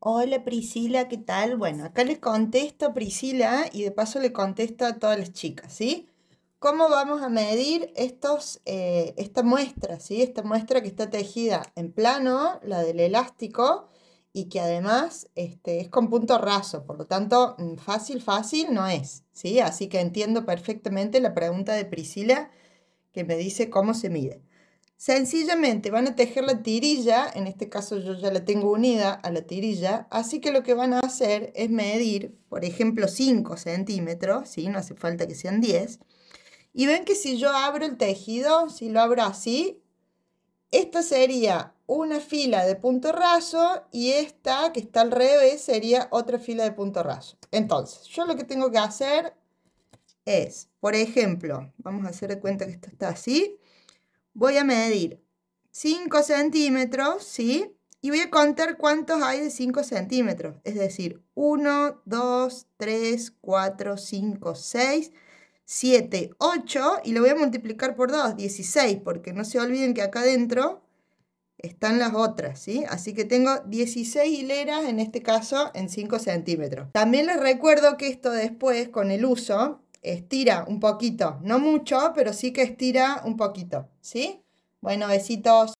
Hola Priscila, ¿qué tal? Bueno, acá les contesto a Priscila y de paso le contesto a todas las chicas, ¿sí? ¿Cómo vamos a medir estos, eh, esta muestra, ¿sí? Esta muestra que está tejida en plano, la del elástico, y que además este, es con punto raso, por lo tanto, mm, fácil, fácil no es, ¿sí? Así que entiendo perfectamente la pregunta de Priscila que me dice cómo se mide. Sencillamente van a tejer la tirilla, en este caso yo ya la tengo unida a la tirilla, así que lo que van a hacer es medir, por ejemplo, 5 centímetros, no hace falta que sean 10, y ven que si yo abro el tejido, si lo abro así, esta sería una fila de punto raso y esta que está al revés sería otra fila de punto raso. Entonces, yo lo que tengo que hacer es, por ejemplo, vamos a hacer de cuenta que esto está así, voy a medir 5 centímetros, ¿sí? Y voy a contar cuántos hay de 5 centímetros. Es decir, 1, 2, 3, 4, 5, 6, 7, 8. Y lo voy a multiplicar por 2, 16. Porque no se olviden que acá adentro están las otras, ¿sí? Así que tengo 16 hileras, en este caso, en 5 centímetros. También les recuerdo que esto después, con el uso, estira un poquito, no mucho, pero sí que estira un poquito, ¿sí? Bueno, besitos.